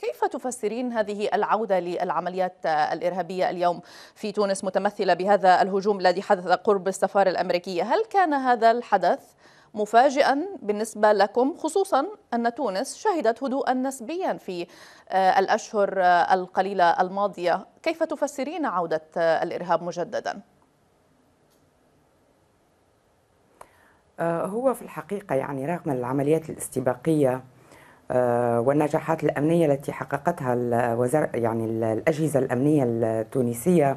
كيف تفسرين هذه العودة للعمليات الإرهابية اليوم في تونس متمثلة بهذا الهجوم الذي حدث قرب السفارة الأمريكية هل كان هذا الحدث مفاجئا بالنسبة لكم خصوصا أن تونس شهدت هدوءا نسبيا في آه، الأشهر آه، القليلة الماضية كيف تفسرين عودة آه، الإرهاب مجددا؟ هو في الحقيقة يعني رغم العمليات الاستباقية آه، والنجاحات الامنيه التي حققتها الوزارة يعني الاجهزه الامنيه التونسيه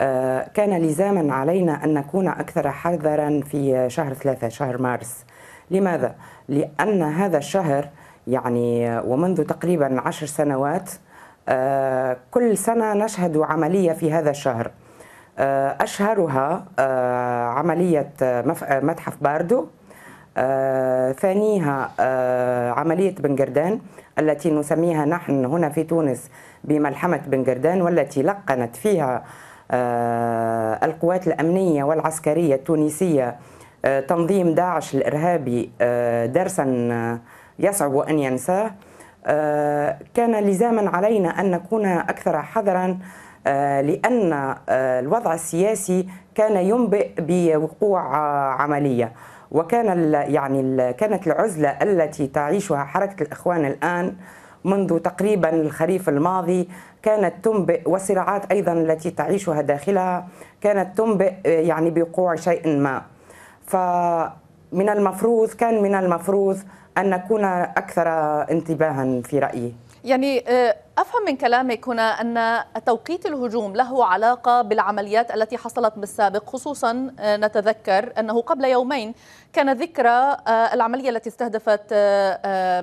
آه، كان لزاما علينا ان نكون اكثر حذرا في شهر ثلاثه شهر مارس لماذا؟ لان هذا الشهر يعني ومنذ تقريبا عشر سنوات آه، كل سنه نشهد عمليه في هذا الشهر أشهرها عملية متحف باردو آه، ثانيها آه، عملية بن جردان التي نسميها نحن هنا في تونس بملحمة بن جردان والتي لقنت فيها آه، القوات الأمنية والعسكرية التونسية تنظيم داعش الإرهابي درسا يصعب أن ينساه كان لزاما علينا أن نكون أكثر حذرا لأن الوضع السياسي كان ينبئ بوقوع عملية وكان يعني كانت العزله التي تعيشها حركه الاخوان الان منذ تقريبا الخريف الماضي كانت تنبئ والصراعات ايضا التي تعيشها داخلها كانت تنبئ آه، يعني بوقوع شيء ما فمن المفروض كان من المفروض ان نكون اكثر انتباها في رايي يعني آه، افهم من كلامك هنا ان توقيت الهجوم له علاقه بالعمليات التي حصلت بالسابق خصوصا آه، نتذكر انه قبل يومين كان ذكرى آه، العمليه التي استهدفت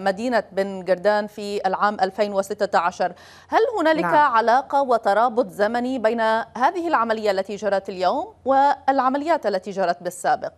مدينه بن جردان في العام 2016 هل هنالك نعم. علاقه وترابط زمني بين هذه العمليه التي جرت اليوم والعمليات التي جرت بالسابق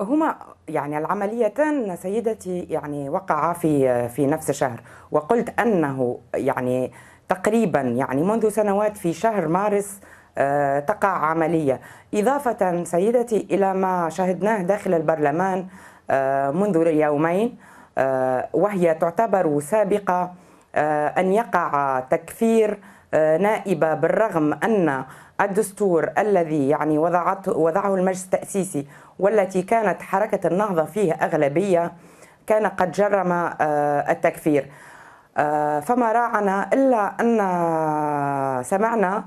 هما يعني العمليتان سيدتي يعني وقعا في في نفس الشهر وقلت انه يعني تقريبا يعني منذ سنوات في شهر مارس آه، تقع عمليه اضافه سيدتي الى ما شهدناه داخل البرلمان آه، منذ يومين آه، وهي تعتبر سابقه ان يقع تكفير نائبة بالرغم أن الدستور الذي يعني وضعته وضعه المجلس التأسيسي والتي كانت حركة النهضة فيه أغلبية كان قد جرم آه، التكفير آه، فما راعنا إلا أن سمعنا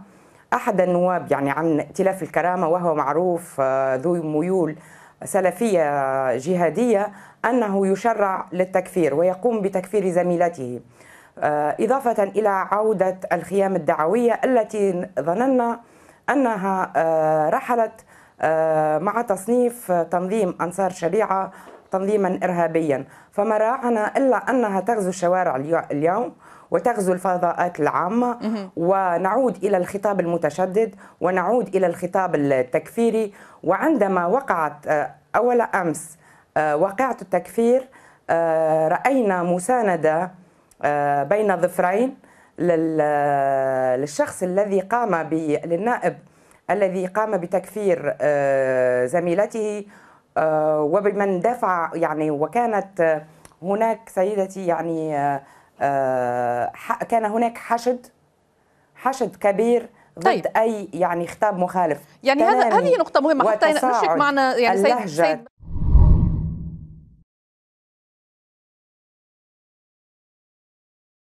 أحد النواب يعني عن ائتلاف الكرامة وهو معروف آه، ذو ميول سلفية جهادية أنه يشرع للتكفير ويقوم بتكفير زميلته آه، إضافة إلى عودة الخيام الدعوية التي ظننا أنها آه، رحلت آه، مع تصنيف تنظيم أنصار شريعة تنظيما إرهابيا فما راعنا إلا أنها تغزو الشوارع اليوم وتغزو الفضاءات العامة ونعود إلى الخطاب المتشدد ونعود إلى الخطاب التكفيري وعندما وقعت أول أمس واقعة التكفير رأينا مساندة آه، بين ظفرين آه، للشخص الذي قام ب... للنائب الذي قام بتكفير آه، زميلته وبمن دافع يعني وكانت هناك سيدتي يعني كان هناك حشد حشد كبير ضد طيب. اي يعني خطاب مخالف يعني هذا هذه نقطه مهمه حتى نشك معنا يعني سيد, سيد